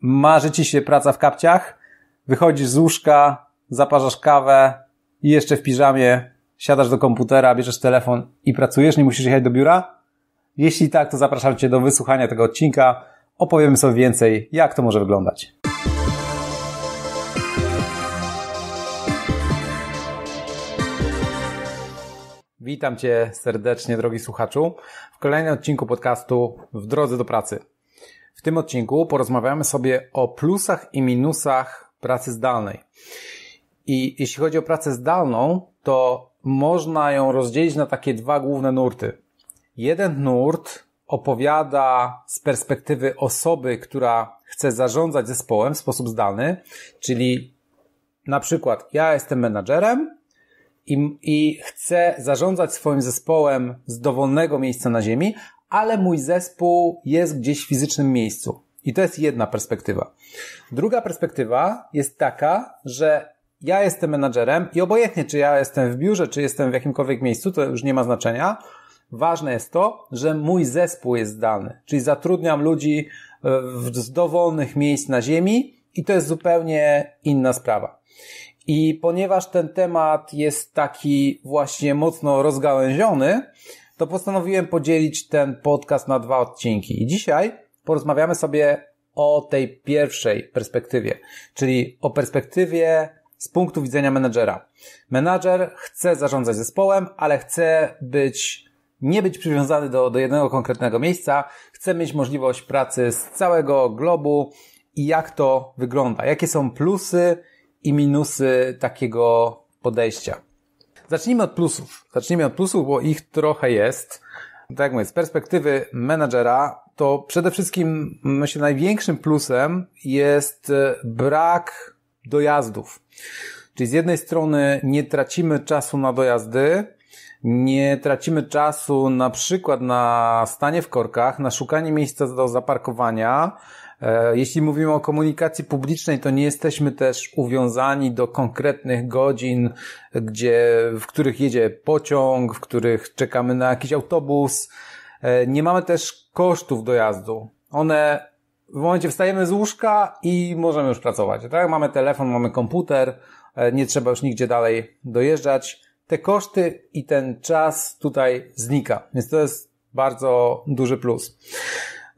marzy ci się praca w kapciach, wychodzisz z łóżka, zaparzasz kawę i jeszcze w piżamie siadasz do komputera, bierzesz telefon i pracujesz, nie musisz jechać do biura? Jeśli tak, to zapraszam Cię do wysłuchania tego odcinka. Opowiemy sobie więcej, jak to może wyglądać. Witam Cię serdecznie, drogi słuchaczu, w kolejnym odcinku podcastu W drodze do pracy. W tym odcinku porozmawiamy sobie o plusach i minusach pracy zdalnej. I jeśli chodzi o pracę zdalną, to można ją rozdzielić na takie dwa główne nurty. Jeden nurt opowiada z perspektywy osoby, która chce zarządzać zespołem w sposób zdalny, czyli na przykład ja jestem menadżerem i, i chcę zarządzać swoim zespołem z dowolnego miejsca na ziemi, ale mój zespół jest gdzieś w fizycznym miejscu. I to jest jedna perspektywa. Druga perspektywa jest taka, że ja jestem menadżerem i obojętnie, czy ja jestem w biurze, czy jestem w jakimkolwiek miejscu, to już nie ma znaczenia. Ważne jest to, że mój zespół jest zdalny, czyli zatrudniam ludzi e, z dowolnych miejsc na ziemi i to jest zupełnie inna sprawa. I ponieważ ten temat jest taki właśnie mocno rozgałęziony, to postanowiłem podzielić ten podcast na dwa odcinki. I dzisiaj porozmawiamy sobie o tej pierwszej perspektywie, czyli o perspektywie z punktu widzenia menedżera. Menadżer chce zarządzać zespołem, ale chce być nie być przywiązany do, do jednego konkretnego miejsca, chce mieć możliwość pracy z całego globu i jak to wygląda, jakie są plusy i minusy takiego podejścia. Zacznijmy od plusów. Zacznijmy od plusów, bo ich trochę jest. Tak jak mówię, z perspektywy menadżera, to przede wszystkim, myślę, największym plusem jest e, brak dojazdów. Czyli z jednej strony nie tracimy czasu na dojazdy, nie tracimy czasu na przykład na stanie w korkach, na szukanie miejsca do zaparkowania, E, jeśli mówimy o komunikacji publicznej, to nie jesteśmy też uwiązani do konkretnych godzin, gdzie, w których jedzie pociąg, w których czekamy na jakiś autobus. E, nie mamy też kosztów dojazdu. One w momencie wstajemy z łóżka i możemy już pracować, tak? Mamy telefon, mamy komputer, e, nie trzeba już nigdzie dalej dojeżdżać. Te koszty i ten czas tutaj znika, więc to jest bardzo duży plus.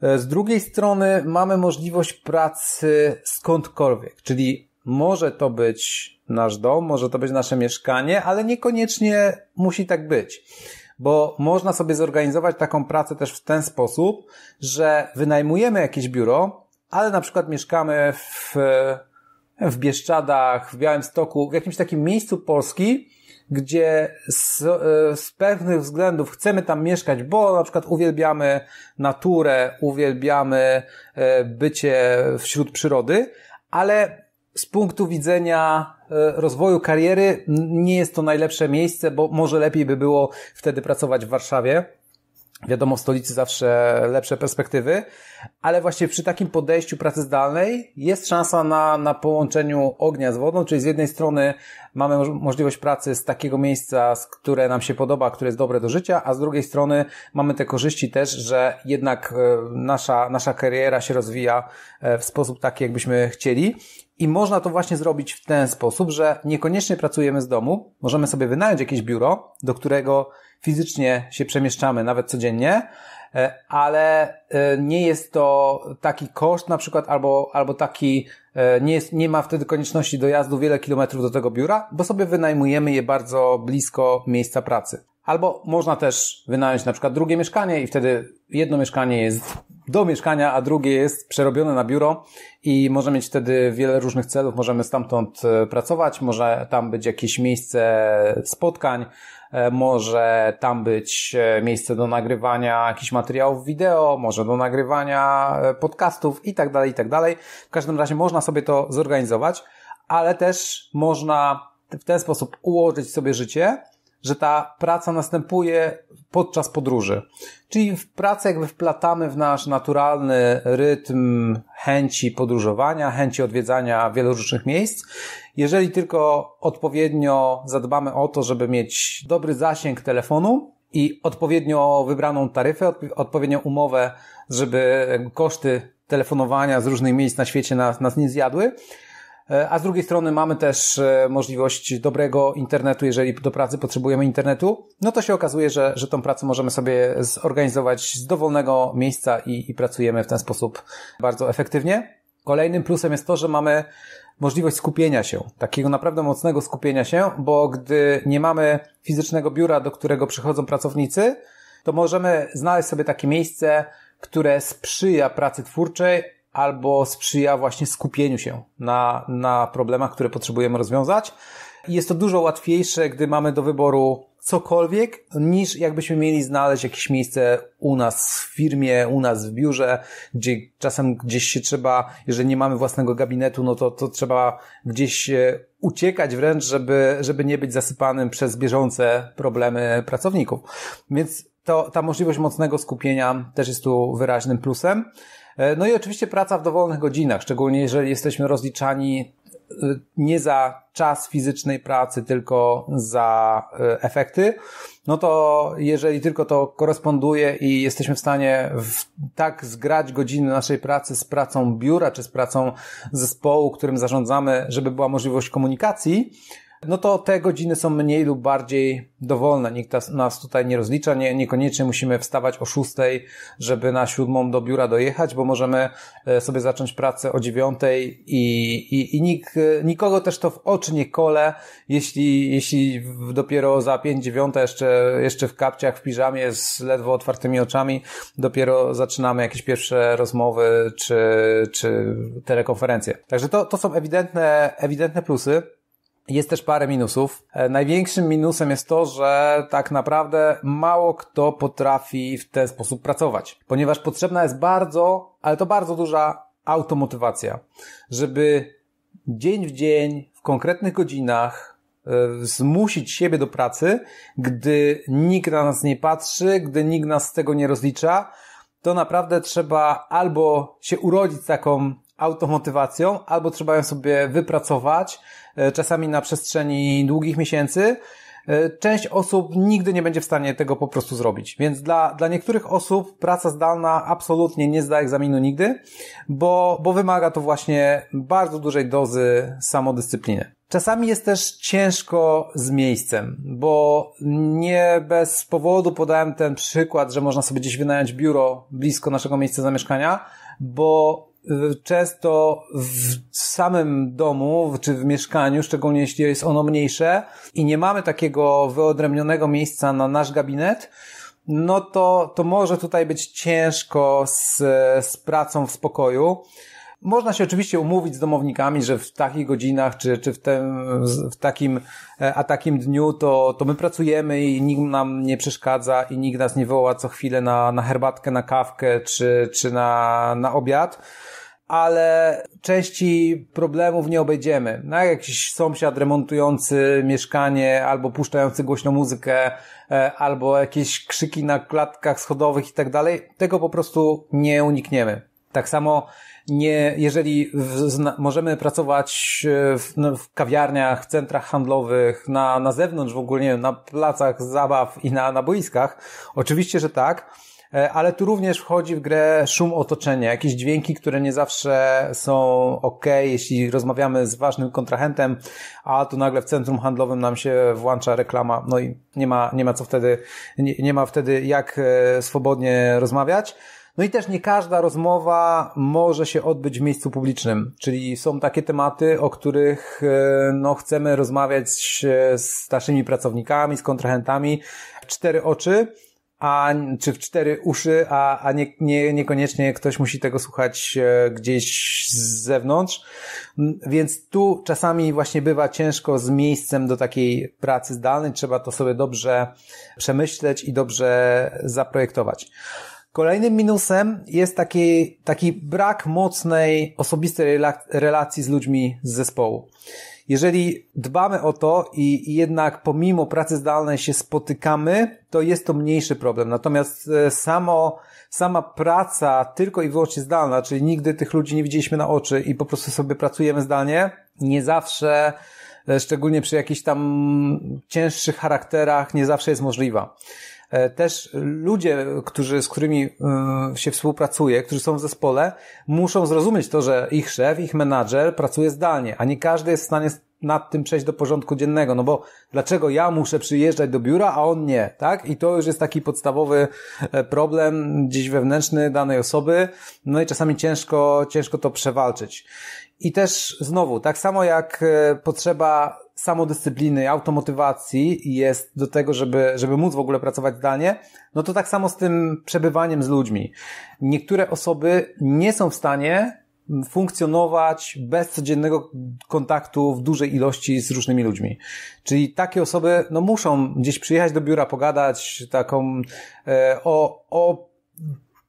E, z drugiej strony mamy możliwość pracy skądkolwiek, czyli może to być nasz dom, może to być nasze mieszkanie, ale niekoniecznie musi tak być. Bo można sobie zorganizować taką pracę też w ten sposób, że wynajmujemy jakieś biuro, ale na przykład mieszkamy w, w Bieszczadach, w Białymstoku, w jakimś takim miejscu Polski, gdzie z, e, z pewnych względów chcemy tam mieszkać, bo na przykład uwielbiamy naturę, uwielbiamy e, bycie wśród przyrody, ale z punktu widzenia e, rozwoju kariery nie jest to najlepsze miejsce, bo może lepiej by było wtedy pracować w Warszawie wiadomo, w stolicy zawsze lepsze perspektywy, ale właśnie przy takim podejściu pracy zdalnej jest szansa na, na połączeniu ognia z wodą, czyli z jednej strony mamy możliwość pracy z takiego miejsca, z które nam się podoba, które jest dobre do życia, a z drugiej strony mamy te korzyści też, że jednak e, nasza, nasza kariera się rozwija e, w sposób taki, jakbyśmy chcieli. I można to właśnie zrobić w ten sposób, że niekoniecznie pracujemy z domu, możemy sobie wynająć jakieś biuro, do którego fizycznie się przemieszczamy, nawet codziennie, e, ale e, nie jest to taki koszt na przykład, albo, albo taki, e, nie, jest, nie ma wtedy konieczności dojazdu wiele kilometrów do tego biura, bo sobie wynajmujemy je bardzo blisko miejsca pracy. Albo można też wynająć na przykład drugie mieszkanie i wtedy jedno mieszkanie jest do mieszkania, a drugie jest przerobione na biuro i może mieć wtedy wiele różnych celów. Możemy stamtąd pracować, może tam być jakieś miejsce spotkań, E, może tam być e, miejsce do nagrywania jakichś materiałów wideo, może do nagrywania e, podcastów i tak dalej, i tak dalej. W każdym razie można sobie to zorganizować, ale też można w ten sposób ułożyć sobie życie, że ta praca następuje podczas podróży. Czyli w pracę jakby wplatamy w nasz naturalny rytm chęci podróżowania, chęci odwiedzania wielu różnych miejsc. Jeżeli tylko odpowiednio zadbamy o to, żeby mieć dobry zasięg telefonu, i odpowiednio wybraną taryfę, odpowiednią umowę, żeby koszty telefonowania z różnych miejsc na świecie nas, nas nie zjadły, E, a z drugiej strony mamy też e, możliwość dobrego internetu, jeżeli do pracy potrzebujemy internetu, no to się okazuje, że, że tą pracę możemy sobie zorganizować z dowolnego miejsca i, i pracujemy w ten sposób bardzo efektywnie. Kolejnym plusem jest to, że mamy możliwość skupienia się, takiego naprawdę mocnego skupienia się, bo gdy nie mamy fizycznego biura, do którego przychodzą pracownicy, to możemy znaleźć sobie takie miejsce, które sprzyja pracy twórczej, albo sprzyja właśnie skupieniu się na, na problemach, które potrzebujemy rozwiązać. Jest to dużo łatwiejsze, gdy mamy do wyboru cokolwiek, niż jakbyśmy mieli znaleźć jakieś miejsce u nas w firmie, u nas w biurze, gdzie czasem gdzieś się trzeba, jeżeli nie mamy własnego gabinetu, no to, to trzeba gdzieś e, uciekać wręcz, żeby, żeby nie być zasypanym przez bieżące problemy pracowników. Więc to, ta możliwość mocnego skupienia też jest tu wyraźnym plusem. E, no i oczywiście praca w dowolnych godzinach, szczególnie jeżeli jesteśmy rozliczani e, nie za czas fizycznej pracy, tylko za e, efekty, no to jeżeli tylko to koresponduje i jesteśmy w stanie w tak zgrać godziny naszej pracy z pracą biura czy z pracą zespołu, którym zarządzamy, żeby była możliwość komunikacji, no to te godziny są mniej lub bardziej dowolne. Nikt nas tutaj nie rozlicza, nie, niekoniecznie musimy wstawać o szóstej, żeby na siódmą do biura dojechać, bo możemy e, sobie zacząć pracę o dziewiątej i, i, i e, nikogo też to w oczy nie kole, jeśli, jeśli dopiero za pięć dziewiąta jeszcze, jeszcze w kapciach, w piżamie z ledwo otwartymi oczami dopiero zaczynamy jakieś pierwsze rozmowy czy, czy telekonferencje. Także to, to są ewidentne, ewidentne plusy. Jest też parę minusów. E, największym minusem jest to, że tak naprawdę mało kto potrafi w ten sposób pracować, ponieważ potrzebna jest bardzo, ale to bardzo duża automotywacja, żeby dzień w dzień, w konkretnych godzinach e, zmusić siebie do pracy, gdy nikt na nas nie patrzy, gdy nikt nas z tego nie rozlicza, to naprawdę trzeba albo się urodzić z taką automotywacją, albo trzeba ją sobie wypracować, e, czasami na przestrzeni długich miesięcy. E, część osób nigdy nie będzie w stanie tego po prostu zrobić. Więc dla, dla niektórych osób praca zdalna absolutnie nie zda egzaminu nigdy, bo, bo wymaga to właśnie bardzo dużej dozy samodyscypliny. Czasami jest też ciężko z miejscem, bo nie bez powodu podałem ten przykład, że można sobie gdzieś wynająć biuro blisko naszego miejsca zamieszkania, bo Y, często w samym domu czy w mieszkaniu, szczególnie jeśli jest ono mniejsze i nie mamy takiego wyodrębnionego miejsca na nasz gabinet, no to, to może tutaj być ciężko z, z pracą w spokoju. Można się oczywiście umówić z domownikami, że w takich godzinach, czy, czy w, tym, w takim, e, a takim dniu, to, to my pracujemy i nikt nam nie przeszkadza i nikt nas nie woła co chwilę na, na herbatkę, na kawkę, czy, czy na, na obiad ale części problemów nie obejdziemy. No, jakiś sąsiad remontujący mieszkanie, albo puszczający głośną muzykę, e, albo jakieś krzyki na klatkach schodowych i tak dalej, tego po prostu nie unikniemy. Tak samo nie, jeżeli w, możemy pracować e, w, no, w, kawiarniach, centrach handlowych, na, na zewnątrz w ogóle, nie na placach zabaw i na, na boiskach, oczywiście, że tak, e, ale tu również wchodzi w grę szum otoczenia, jakieś dźwięki, które nie zawsze są ok, jeśli rozmawiamy z ważnym kontrahentem, a tu nagle w centrum handlowym nam się włącza reklama, no i nie ma, nie ma co wtedy, nie, nie ma wtedy jak e, swobodnie rozmawiać. No i też nie każda rozmowa może się odbyć w miejscu publicznym, czyli są takie tematy, o których e, no, chcemy rozmawiać z naszymi pracownikami, z kontrahentami w cztery oczy, a, czy w cztery uszy, a, a nie, nie, niekoniecznie ktoś musi tego słuchać e, gdzieś z zewnątrz. Więc tu czasami właśnie bywa ciężko z miejscem do takiej pracy zdalnej. Trzeba to sobie dobrze przemyśleć i dobrze zaprojektować. Kolejnym minusem jest taki, taki brak mocnej, osobistej relacji z ludźmi z zespołu. Jeżeli dbamy o to i jednak pomimo pracy zdalnej się spotykamy, to jest to mniejszy problem. Natomiast e, samo, sama praca tylko i wyłącznie zdalna, czyli nigdy tych ludzi nie widzieliśmy na oczy i po prostu sobie pracujemy zdalnie, nie zawsze, e, szczególnie przy jakichś tam cięższych charakterach, nie zawsze jest możliwa. E, też ludzie, którzy, z którymi e, się współpracuje, którzy są w zespole, muszą zrozumieć to, że ich szef, ich menadżer pracuje zdalnie, a nie każdy jest w stanie nad tym przejść do porządku dziennego, no bo dlaczego ja muszę przyjeżdżać do biura, a on nie, tak? I to już jest taki podstawowy e, problem gdzieś wewnętrzny danej osoby, no i czasami ciężko, ciężko to przewalczyć. I też znowu, tak samo jak e, potrzeba samodyscypliny, automotywacji jest do tego, żeby, żeby móc w ogóle pracować zdalnie, no to tak samo z tym przebywaniem z ludźmi. Niektóre osoby nie są w stanie funkcjonować bez codziennego kontaktu w dużej ilości z różnymi ludźmi. Czyli takie osoby no, muszą gdzieś przyjechać do biura, pogadać taką e, o, o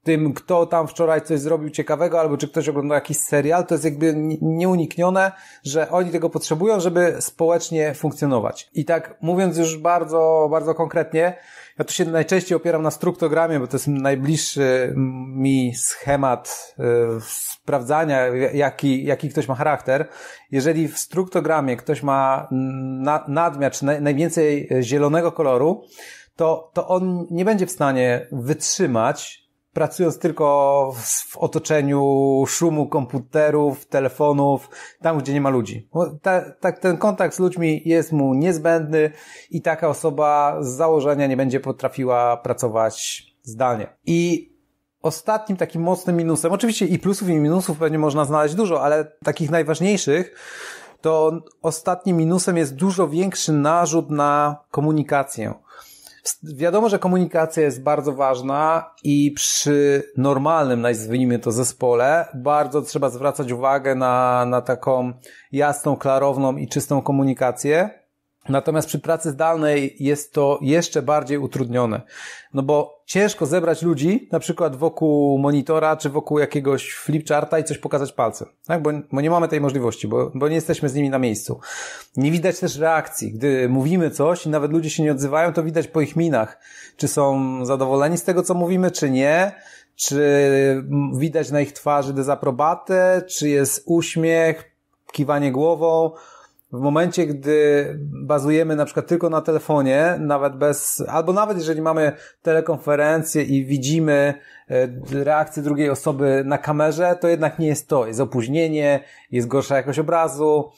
tym, kto tam wczoraj coś zrobił ciekawego, albo czy ktoś oglądał jakiś serial, to jest jakby nieuniknione, że oni tego potrzebują, żeby społecznie funkcjonować. I tak mówiąc już bardzo, bardzo konkretnie, ja tu się najczęściej opieram na struktogramie, bo to jest najbliższy mi schemat y, sprawdzania, jaki, jaki ktoś ma charakter. Jeżeli w struktogramie ktoś ma nadmiar czy najwięcej zielonego koloru, to, to on nie będzie w stanie wytrzymać pracując tylko w otoczeniu szumu komputerów, telefonów, tam gdzie nie ma ludzi. Tak, ta, ten kontakt z ludźmi jest mu niezbędny i taka osoba z założenia nie będzie potrafiła pracować zdalnie. I ostatnim takim mocnym minusem, oczywiście i plusów i minusów pewnie można znaleźć dużo, ale takich najważniejszych, to ostatnim minusem jest dużo większy narzut na komunikację. Wiadomo, że komunikacja jest bardzo ważna i przy normalnym, nazwijmy to zespole, bardzo trzeba zwracać uwagę na, na taką jasną, klarowną i czystą komunikację Natomiast przy pracy zdalnej jest to jeszcze bardziej utrudnione, no bo ciężko zebrać ludzi, na przykład wokół monitora czy wokół jakiegoś flipcharta i coś pokazać palcem, tak? bo, bo nie mamy tej możliwości, bo, bo nie jesteśmy z nimi na miejscu. Nie widać też reakcji, gdy mówimy coś i nawet ludzie się nie odzywają, to widać po ich minach, czy są zadowoleni z tego, co mówimy, czy nie, czy widać na ich twarzy dezaprobatę, czy jest uśmiech, kiwanie głową, w momencie, gdy bazujemy na przykład tylko na telefonie, nawet bez, albo nawet jeżeli mamy telekonferencję i widzimy e, reakcję drugiej osoby na kamerze, to jednak nie jest to. Jest opóźnienie, jest gorsza jakość obrazu.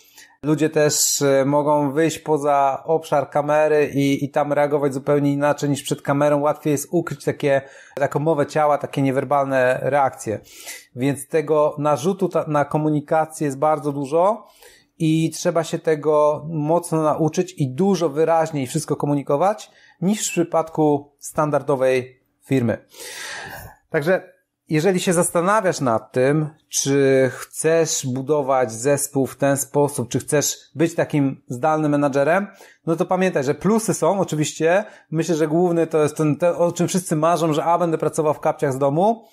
Ludzie też e, mogą wyjść poza obszar kamery i, i tam reagować zupełnie inaczej niż przed kamerą. Łatwiej jest ukryć takie, taką mowę ciała, takie niewerbalne reakcje. Więc tego narzutu ta, na komunikację jest bardzo dużo i trzeba się tego mocno nauczyć i dużo wyraźniej wszystko komunikować niż w przypadku standardowej firmy. Także jeżeli się zastanawiasz nad tym, czy chcesz budować zespół w ten sposób, czy chcesz być takim zdalnym menadżerem, no to pamiętaj, że plusy są oczywiście. Myślę, że główny to jest ten, o czym wszyscy marzą, że a, będę pracował w kapciach z domu.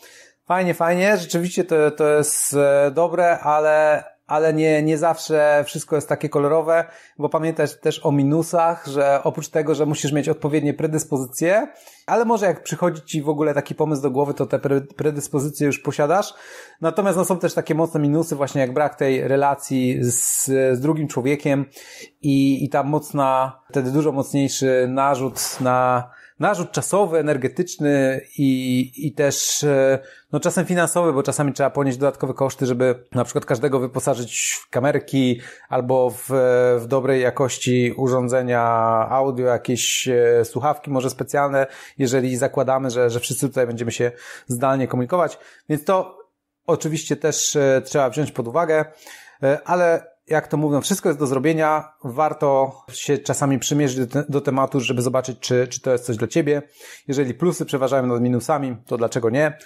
Fajnie, fajnie, rzeczywiście to, to jest e, dobre, ale ale nie, nie zawsze wszystko jest takie kolorowe, bo pamiętaj też o minusach, że oprócz tego, że musisz mieć odpowiednie predyspozycje ale może jak przychodzi ci w ogóle taki pomysł do głowy, to te predyspozycje już posiadasz. Natomiast no, są też takie mocne minusy, właśnie jak brak tej relacji z, z drugim człowiekiem i, i ta mocna, wtedy dużo mocniejszy narzut na narzut czasowy, energetyczny i, i też e, no, czasem finansowy, bo czasami trzeba ponieść dodatkowe koszty, żeby na przykład każdego wyposażyć w kamerki albo w, w dobrej jakości urządzenia audio, jakieś e, słuchawki może specjalne jeżeli zakładamy, że, że wszyscy tutaj będziemy się zdalnie komunikować. Więc to oczywiście też e, trzeba wziąć pod uwagę, e, ale jak to mówią, wszystko jest do zrobienia. Warto się czasami przymierzyć do, do tematu, żeby zobaczyć, czy, czy to jest coś dla ciebie. Jeżeli plusy przeważają nad minusami, to dlaczego nie?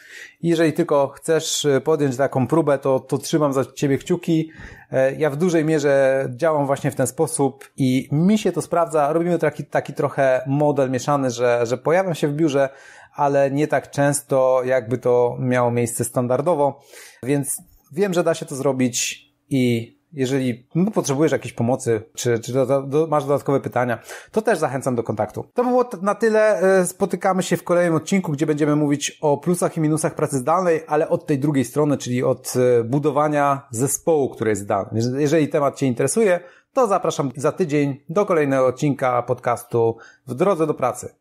jeżeli tylko chcesz e, podjąć taką próbę, to, to trzymam za ciebie kciuki. E, ja w dużej mierze działam właśnie w ten sposób i mi się to sprawdza. Robimy taki, taki trochę model mieszany, że, że pojawiam się w biurze, ale nie tak często, jakby to miało miejsce standardowo. Więc wiem, że da się to zrobić i jeżeli no, potrzebujesz jakiejś pomocy, czy, czy do, do, masz dodatkowe pytania, to też zachęcam do kontaktu. To było na tyle. E, spotykamy się w kolejnym odcinku, gdzie będziemy mówić o plusach i minusach pracy zdalnej, ale od tej drugiej strony, czyli od e, budowania zespołu, który jest zdalny. Jeżeli temat Cię interesuje, to zapraszam za tydzień do kolejnego odcinka podcastu W drodze do pracy.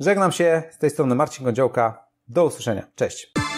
Żegnam się, z tej strony Marcin Gądziołka. Do usłyszenia. Cześć.